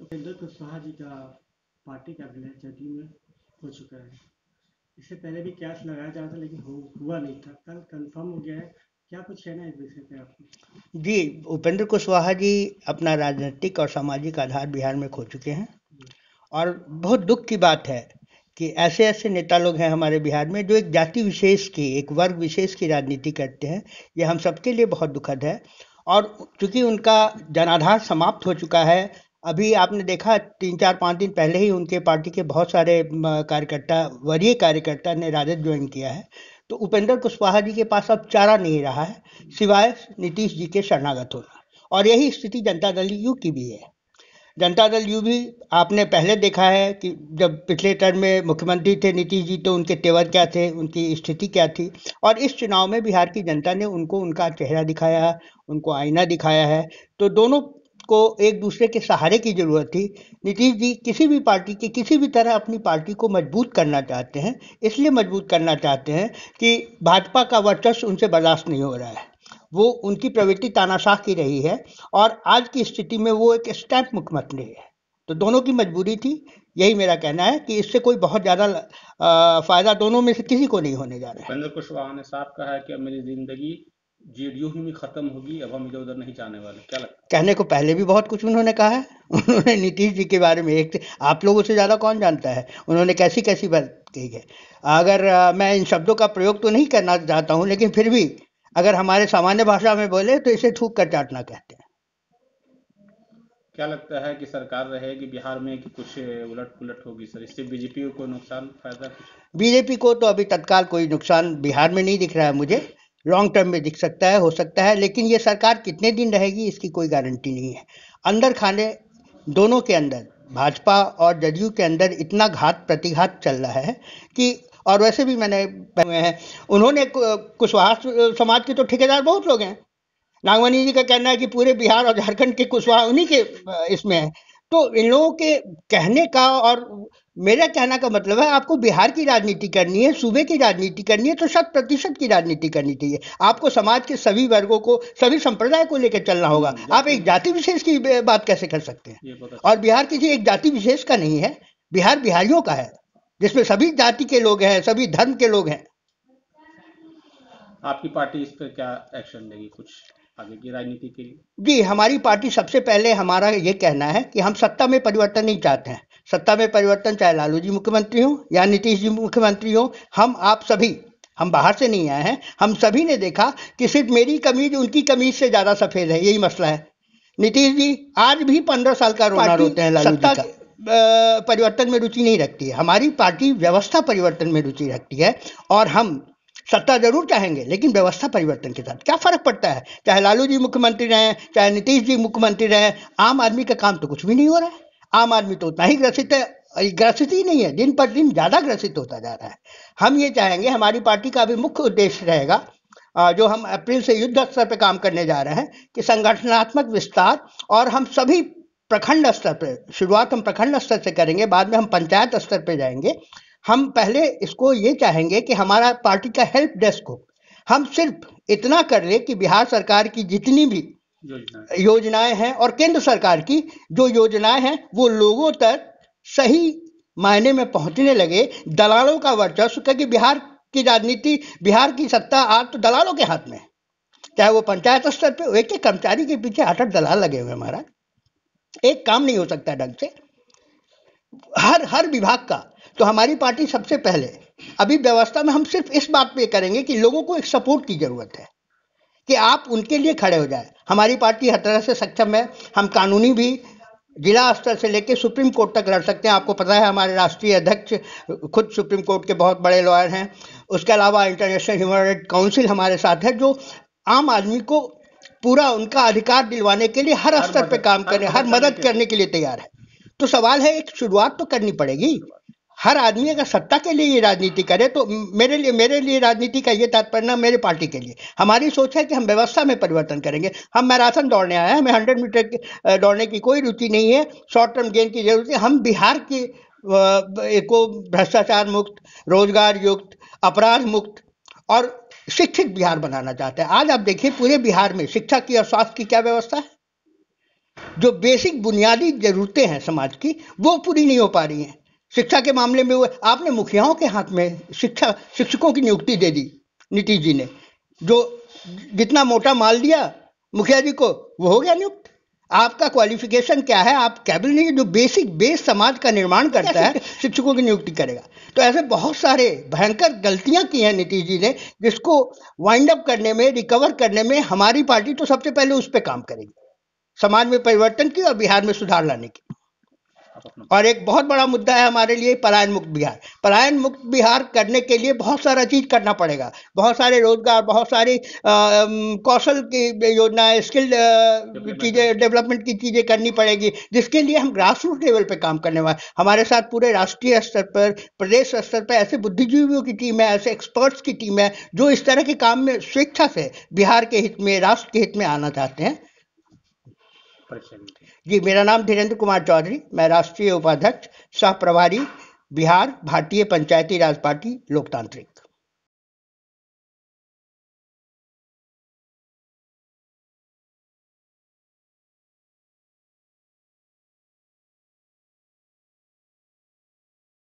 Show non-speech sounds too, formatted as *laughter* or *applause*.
उपेंद्र कुशवाहा जी का party cabinet JDU में हो चुका है इससे पहले भी कैश लगाया जा रहा था लेकिन हो हुआ नहीं था कल कंफर्म हो गया है क्या कुछ कहना है इस विषय पे आपको जी उपेंद्र कुशवाहा जी अपना राजनीतिक और सामाजिक आधार बिहार में खो चुके हैं और बहुत दुख की बात है कि ऐसे ऐसे नेता लोग हैं हमारे बिहार में जो एक जाति विशेष की एक वर्ग विशेष की राजनीति करते हैं ये हम सबके लिए बहुत दुखद है और चूंकि उनका जनाधार समाप्त हो चुका है अभी आपने देखा तीन चार पाँच दिन पहले ही उनके पार्टी के बहुत सारे कार्यकर्ता वरीय कार्यकर्ता ने राजद ज्वाइन किया है तो उपेंद्र कुशवाहा जी के पास अब चारा नहीं रहा है सिवाय नीतीश जी के शरणागत होना और यही स्थिति जनता दल यू की भी है जनता दल यू भी आपने पहले देखा है कि जब पिछले टर्म में मुख्यमंत्री थे नीतीश जी तो उनके तेवर क्या थे उनकी स्थिति क्या थी और इस चुनाव में बिहार की जनता ने उनको उनका चेहरा दिखाया उनको आईना दिखाया है तो दोनों को एक दूसरे के सहारे की ज़रूरत थी नीतीश जी किसी भी पार्टी की किसी भी तरह अपनी पार्टी को मजबूत करना चाहते हैं इसलिए मजबूत करना चाहते हैं कि भाजपा का वर्चस्व उनसे बर्दाश्त नहीं हो रहा है वो उनकी प्रवृत्ति तानाशाह की रही है और आज की स्थिति में वो एक स्टैंप मुख्यमंत्री है तो दोनों की मजबूरी थी यही मेरा कहना है कि इससे कोई बहुत ज़्यादा फ़ायदा दोनों में से किसी को नहीं होने जा रहा है कुशवाहा ने साफ कहा कि अब मेरी ज़िंदगी जेडीयू ही में खत्म होगी अब हम इधर उधर नहीं जाने वाले क्या लगता है कहने को पहले भी बहुत कुछ उन्होंने कहा है *laughs* उन्होंने नीतीश जी के बारे में एक आप लोगों से ज़्यादा कौन जानता है उन्होंने कैसी कैसी बात कही है अगर मैं इन शब्दों का प्रयोग तो नहीं करना चाहता हूँ लेकिन फिर भी अगर हमारे सामान्य भाषा में बोले तो इसे थूक कर चाटना कहते हैं क्या लगता है कि सरकार रहेगी बिहार में कि कुछ उलट पुलट होगी सर इससे बीजेपी को नुकसान फायदा बीजेपी को तो अभी तत्काल कोई नुकसान बिहार में नहीं दिख रहा है मुझे लॉन्ग टर्म में दिख सकता है हो सकता है लेकिन ये सरकार कितने दिन रहेगी इसकी कोई गारंटी नहीं है अंदर खाने दोनों के अंदर भाजपा और जदयू के अंदर इतना घात प्रतिघात चल रहा है कि और वैसे भी मैंने हुए हैं उन्होंने कुशवाहा समाज के तो ठेकेदार बहुत लोग हैं नागवानी जी का कहना है कि पूरे बिहार और झारखंड के कुशवाहा उन्हीं के इसमें है तो इन लोगों के कहने का और मेरा कहना का मतलब है आपको बिहार की राजनीति करनी है सूबे की राजनीति करनी है तो शत प्रतिशत की राजनीति करनी चाहिए आपको समाज के सभी वर्गों को सभी संप्रदाय को लेकर चलना होगा हम्म, आप एक जाति विशेष की बात कैसे कर सकते हैं और बिहार किसी एक जाति विशेष का नहीं है बिहार बिहारियों का है जिसमें सभी जाति के लोग हैं सभी धर्म के लोग हैं आपकी पार्टी इस पर क्या एक्शन लेगी कुछ आगे की राजनीति के लिए जी हमारी पार्टी सबसे पहले हमारा ये कहना है कि हम सत्ता में परिवर्तन नहीं चाहते हैं सत्ता में परिवर्तन चाहे लालू जी मुख्यमंत्री हो या नीतीश जी मुख्यमंत्री हो हम आप सभी हम बाहर से नहीं आए हैं हम सभी ने देखा कि सिर्फ मेरी कमीज उनकी कमीज से ज़्यादा सफ़ेद है यही मसला है नीतीश जी आज भी पंद्रह साल का रोना रोते हैं लालू सत्ता जी का। परिवर्तन में रुचि नहीं रखती है हमारी पार्टी व्यवस्था परिवर्तन में रुचि रखती है और हम सत्ता जरूर चाहेंगे लेकिन व्यवस्था परिवर्तन के साथ क्या फर्क पड़ता है चाहे लालू जी मुख्यमंत्री रहें चाहे नीतीश जी मुख्यमंत्री रहें आम आदमी का काम तो कुछ भी नहीं हो रहा है आम आदमी तो उतना ही ग्रसित है ग्रसित ही नहीं है दिन पर दिन ज़्यादा ग्रसित होता जा रहा है हम ये चाहेंगे हमारी पार्टी का भी मुख्य उद्देश्य रहेगा जो हम अप्रैल से युद्ध स्तर पर काम करने जा रहे हैं कि संगठनात्मक विस्तार और हम सभी प्रखंड स्तर पर शुरुआत हम प्रखंड स्तर से करेंगे बाद में हम पंचायत स्तर पर जाएंगे हम पहले इसको ये चाहेंगे कि हमारा पार्टी का हेल्प डेस्क हो हम सिर्फ इतना कर ले कि बिहार सरकार की जितनी भी योजनाएं हैं और केंद्र सरकार की जो योजनाएं हैं वो लोगों तक सही मायने में पहुंचने लगे दलालों का वर्चस्व क्योंकि बिहार की राजनीति बिहार की सत्ता आज तो दलालों के हाथ में है चाहे वो पंचायत स्तर पे एक एक कर्मचारी के पीछे आठ आठ दलाल लगे हुए हमारा एक काम नहीं हो सकता ढंग से हर हर विभाग का तो हमारी पार्टी सबसे पहले अभी व्यवस्था में हम सिर्फ इस बात पे करेंगे कि लोगों को एक सपोर्ट की ज़रूरत है कि आप उनके लिए खड़े हो जाए हमारी पार्टी हर तरह से सक्षम है हम कानूनी भी जिला स्तर से लेकर सुप्रीम कोर्ट तक लड़ सकते हैं आपको पता है हमारे राष्ट्रीय अध्यक्ष खुद सुप्रीम कोर्ट के बहुत बड़े लॉयर हैं उसके अलावा इंटरनेशनल ह्यूमन राइट काउंसिल हमारे साथ है जो आम आदमी को पूरा उनका अधिकार दिलवाने के लिए हर स्तर पर काम करने हर मदद करने के लिए तैयार है तो सवाल है एक शुरुआत तो करनी पड़ेगी हर आदमी अगर सत्ता के लिए राजनीति करे तो मेरे लिए मेरे लिए राजनीति का ये तात्पर्य ना मेरे पार्टी के लिए हमारी सोच है कि हम व्यवस्था में परिवर्तन करेंगे हम मैराथन दौड़ने आए हैं हमें हंड्रेड मीटर दौड़ने की कोई रुचि नहीं है शॉर्ट टर्म गेन की जरूरत है हम बिहार की को भ्रष्टाचार मुक्त रोजगार युक्त अपराध मुक्त और शिक्षित बिहार बनाना चाहते हैं आज आप देखिए पूरे बिहार में शिक्षा की और स्वास्थ्य की क्या व्यवस्था है जो बेसिक बुनियादी जरूरतें हैं समाज की वो पूरी नहीं हो पा रही हैं शिक्षा के मामले में वो आपने मुखियाओं के हाथ में शिक्षा शिक्षकों की नियुक्ति दे दी नीतीश जी ने जो जितना मोटा माल दिया मुखिया जी को वो हो गया नियुक्त आपका क्वालिफिकेशन क्या है आप कैबिनेट नहीं जो बेसिक बेस समाज का निर्माण करता है *laughs* शिक्षकों की नियुक्ति करेगा तो ऐसे बहुत सारे भयंकर गलतियां की हैं नीतीश जी ने जिसको वाइंड अप करने में रिकवर करने में हमारी पार्टी तो सबसे पहले उस पर काम करेगी समाज में परिवर्तन की और बिहार में सुधार लाने की और एक बहुत बड़ा मुद्दा है हमारे लिए पलायन मुक्त बिहार पलायन मुक्त बिहार करने के लिए बहुत सारा चीज करना पड़ेगा बहुत सारे रोजगार बहुत सारी कौशल की योजनाएं स्किल चीज़ें डेवलपमेंट की चीज़ें करनी पड़ेगी जिसके लिए हम ग्रास रूट लेवल पर काम करने वाले हमारे साथ पूरे राष्ट्रीय स्तर पर प्रदेश स्तर पर ऐसे बुद्धिजीवियों की टीम है ऐसे एक्सपर्ट्स की टीम है जो इस तरह के काम में स्वेच्छा से बिहार के हित में राष्ट्र के हित में आना चाहते हैं जी मेरा नाम धीरेन्द्र कुमार चौधरी मैं राष्ट्रीय उपाध्यक्ष सह प्रभारी बिहार भारतीय पंचायती राज पार्टी लोकतांत्रिक